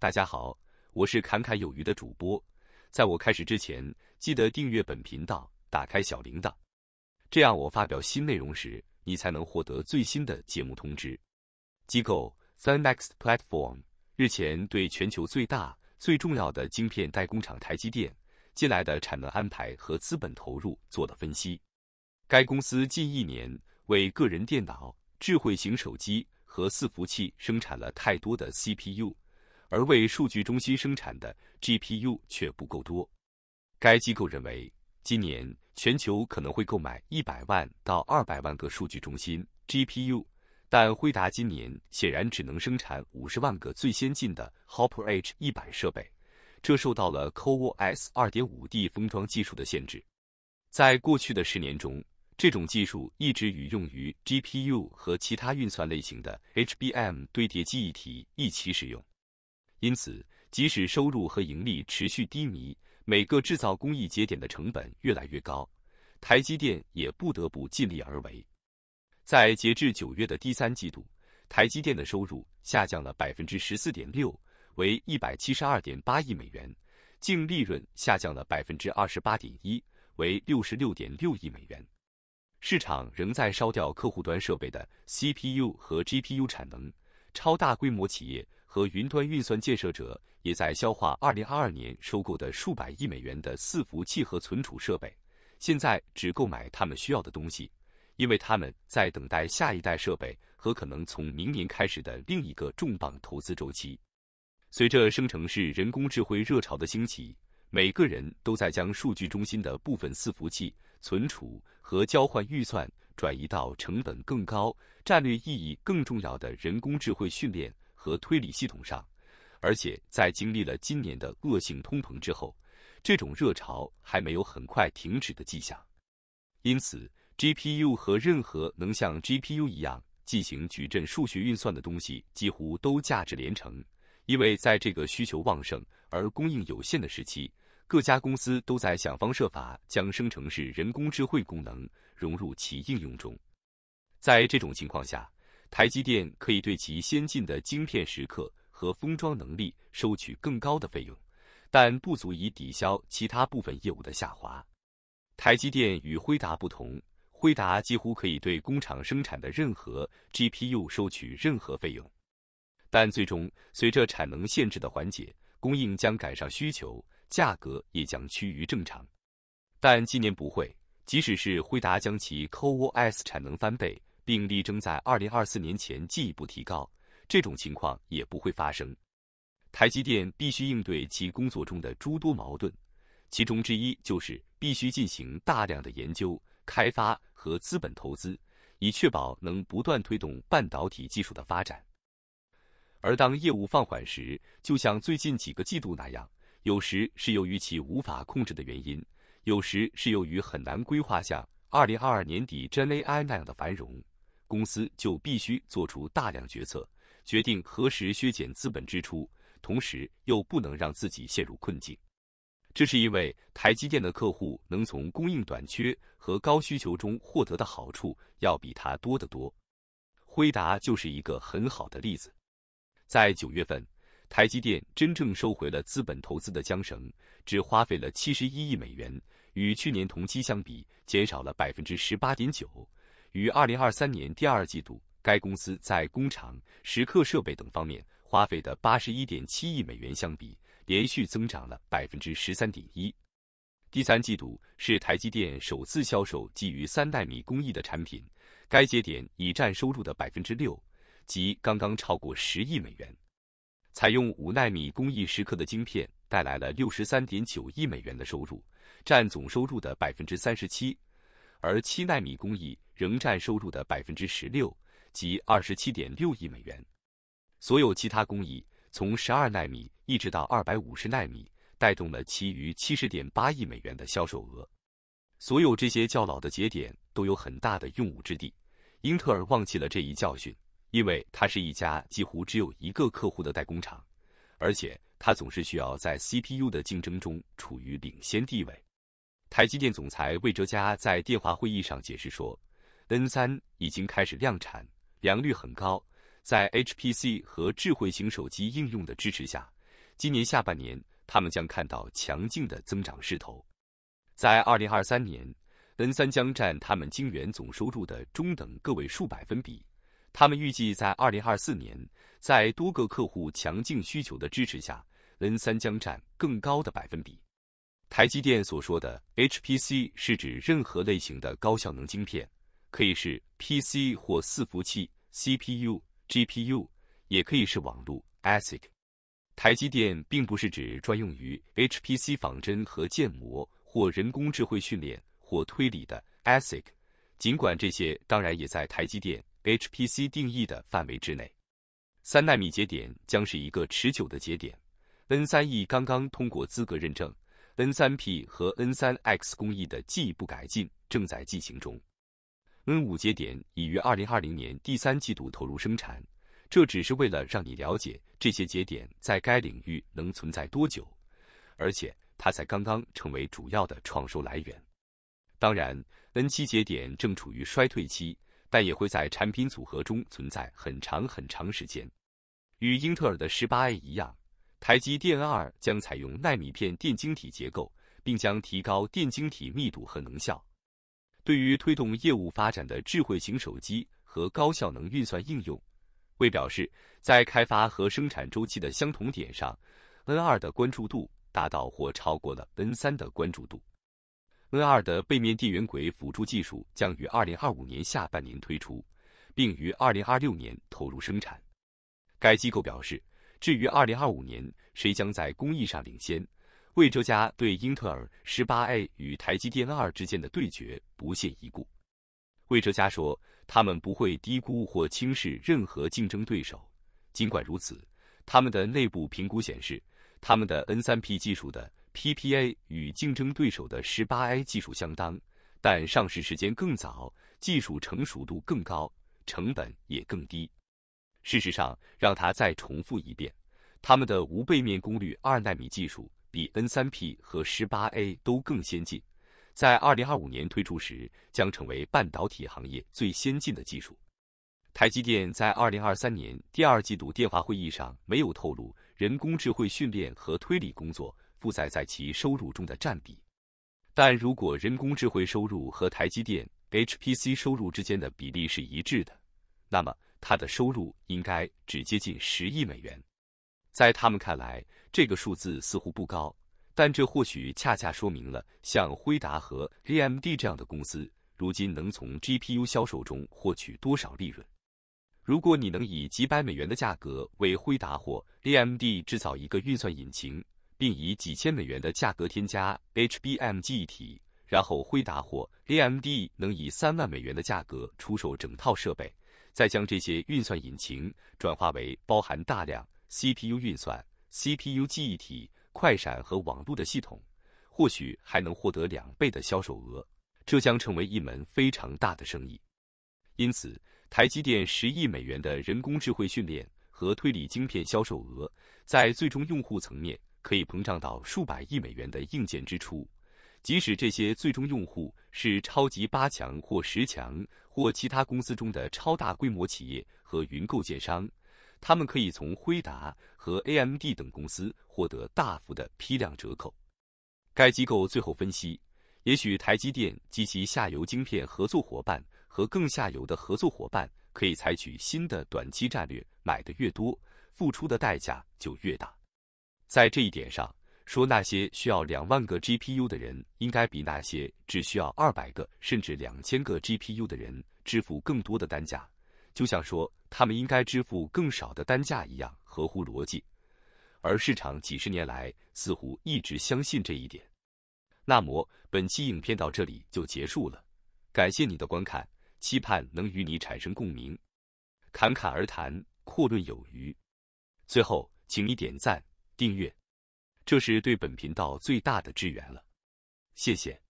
大家好，我是侃侃有余的主播。在我开始之前，记得订阅本频道，打开小铃铛，这样我发表新内容时，你才能获得最新的节目通知。机构 s u n x Platform 日前对全球最大、最重要的晶片代工厂台积电近来的产能安排和资本投入做了分析。该公司近一年为个人电脑、智慧型手机和伺服器生产了太多的 CPU。而为数据中心生产的 GPU 却不够多。该机构认为，今年全球可能会购买一百万到二百万个数据中心 GPU，但辉达今年显然只能生产五十万个最先进的 Hopper H100 设备，这受到了 CoWoS 2.5D 封装技术的限制。在过去的十年中，这种技术一直与用于 GPU 和其他运算类型的 HBM 堆叠记忆体一起使用。因此，即使收入和盈利持续低迷，每个制造工艺节点的成本越来越高，台积电也不得不尽力而为。在截至九月的第三季度，台积电的收入下降了百分之十四点六，为一百七十二点八亿美元；净利润下降了百分之二十八点一，为六十六点六亿美元。市场仍在烧掉客户端设备的 CPU 和 GPU 产能，超大规模企业。和云端运算建设者也在消化2022年收购的数百亿美元的伺服器和存储设备。现在只购买他们需要的东西，因为他们在等待下一代设备和可能从明年开始的另一个重磅投资周期。随着生成式人工智慧热潮的兴起，每个人都在将数据中心的部分伺服器、存储和交换预算转移到成本更高、战略意义更重要的人工智慧训练。和推理系统上，而且在经历了今年的恶性通膨之后，这种热潮还没有很快停止的迹象。因此，GPU 和任何能像 GPU 一样进行矩阵数学运算的东西几乎都价值连城，因为在这个需求旺盛而供应有限的时期，各家公司都在想方设法将生成式人工智慧功能融入其应用中。在这种情况下，台积电可以对其先进的晶片时刻和封装能力收取更高的费用，但不足以抵消其他部分业务的下滑。台积电与辉达不同，辉达几乎可以对工厂生产的任何 GPU 收取任何费用。但最终，随着产能限制的缓解，供应将赶上需求，价格也将趋于正常。但今年不会，即使是辉达将其 CoWoS 产能翻倍。并力争在二零二四年前进一步提高，这种情况也不会发生。台积电必须应对其工作中的诸多矛盾，其中之一就是必须进行大量的研究、开发和资本投资，以确保能不断推动半导体技术的发展。而当业务放缓时，就像最近几个季度那样，有时是由于其无法控制的原因，有时是由于很难规划像二零二二年底 Gen AI 那样的繁荣。公司就必须做出大量决策，决定何时削减资本支出，同时又不能让自己陷入困境。这是因为台积电的客户能从供应短缺和高需求中获得的好处，要比它多得多。辉达就是一个很好的例子。在九月份，台积电真正收回了资本投资的缰绳，只花费了七十一亿美元，与去年同期相比减少了百分之十八点九。与二零二三年第二季度该公司在工厂时刻设备等方面花费的八十一点七亿美元相比，连续增长了百分之十三点一。第三季度是台积电首次销售基于三纳米工艺的产品，该节点已占收入的百分之六，即刚刚超过十亿美元。采用五纳米工艺时刻的晶片带来了六十三点九亿美元的收入，占总收入的百分之三十七，而七纳米工艺。仍占收入的百分之十六，即二十七点六亿美元。所有其他工艺从十二纳米一直到二百五十纳米，带动了其余七十点八亿美元的销售额。所有这些较老的节点都有很大的用武之地。英特尔忘记了这一教训，因为它是一家几乎只有一个客户的代工厂，而且它总是需要在 CPU 的竞争中处于领先地位。台积电总裁魏哲嘉在电话会议上解释说。N 三已经开始量产，良率很高，在 HPC 和智慧型手机应用的支持下，今年下半年他们将看到强劲的增长势头。在二零二三年，N 三将占他们晶圆总收入的中等个位数百分比。他们预计在二零二四年，在多个客户强劲需求的支持下，N 三将占更高的百分比。台积电所说的 HPC 是指任何类型的高效能晶片。可以是 PC 或伺服器 CPU、GPU，也可以是网络 ASIC。台积电并不是指专用于 HPC 仿真和建模或人工智慧训练或推理的 ASIC，尽管这些当然也在台积电 HPC 定义的范围之内。三纳米节点将是一个持久的节点。N3E 刚刚通过资格认证，N3P 和 N3X 工艺的进一步改进正在进行中。N 五节点已于二零二零年第三季度投入生产，这只是为了让你了解这些节点在该领域能存在多久，而且它才刚刚成为主要的创收来源。当然，N 七节点正处于衰退期，但也会在产品组合中存在很长很长时间。与英特尔的十八 A 一样，台积电 N 二将采用纳米片电晶体结构，并将提高电晶体密度和能效。对于推动业务发展的智慧型手机和高效能运算应用，为表示在开发和生产周期的相同点上，N2 的关注度达到或超过了 N3 的关注度。N2 的背面电源轨辅助技术将于2025年下半年推出，并于2026年投入生产。该机构表示，至于2025年谁将在工艺上领先。魏哲家对英特尔 18A 与台积电2之间的对决不屑一顾。魏哲家说：“他们不会低估或轻视任何竞争对手。尽管如此，他们的内部评估显示，他们的 N3P 技术的 PPA 与竞争对手的 18A 技术相当，但上市时间更早，技术成熟度更高，成本也更低。事实上，让他再重复一遍，他们的无背面功率二纳米技术。”比 N 三 P 和十八 A 都更先进，在二零二五年推出时将成为半导体行业最先进的技术。台积电在二零二三年第二季度电话会议上没有透露人工智慧训练和推理工作负载在其收入中的占比，但如果人工智慧收入和台积电 HPC 收入之间的比例是一致的，那么它的收入应该只接近十亿美元。在他们看来，这个数字似乎不高，但这或许恰恰说明了像辉达和 A M D 这样的公司如今能从 G P U 销售中获取多少利润。如果你能以几百美元的价格为辉达或 A M D 制造一个运算引擎，并以几千美元的价格添加 H B M 记忆体，然后辉达或 A M D 能以三万美元的价格出售整套设备，再将这些运算引擎转化为包含大量。CPU 运算、CPU 记忆体、快闪和网络的系统，或许还能获得两倍的销售额，这将成为一门非常大的生意。因此，台积电十亿美元的人工智慧训练和推理晶片销售额，在最终用户层面可以膨胀到数百亿美元的硬件支出，即使这些最终用户是超级八强或十强或其他公司中的超大规模企业和云构建商。他们可以从辉达和 AMD 等公司获得大幅的批量折扣。该机构最后分析，也许台积电及其下游晶片合作伙伴和更下游的合作伙伴可以采取新的短期战略，买的越多，付出的代价就越大。在这一点上说，那些需要两万个 GPU 的人，应该比那些只需要二百个甚至两千个 GPU 的人支付更多的单价，就像说。他们应该支付更少的单价，一样合乎逻辑。而市场几十年来似乎一直相信这一点。那么本期影片到这里就结束了，感谢你的观看，期盼能与你产生共鸣。侃侃而谈，阔论有余。最后，请你点赞、订阅，这是对本频道最大的支援了。谢谢。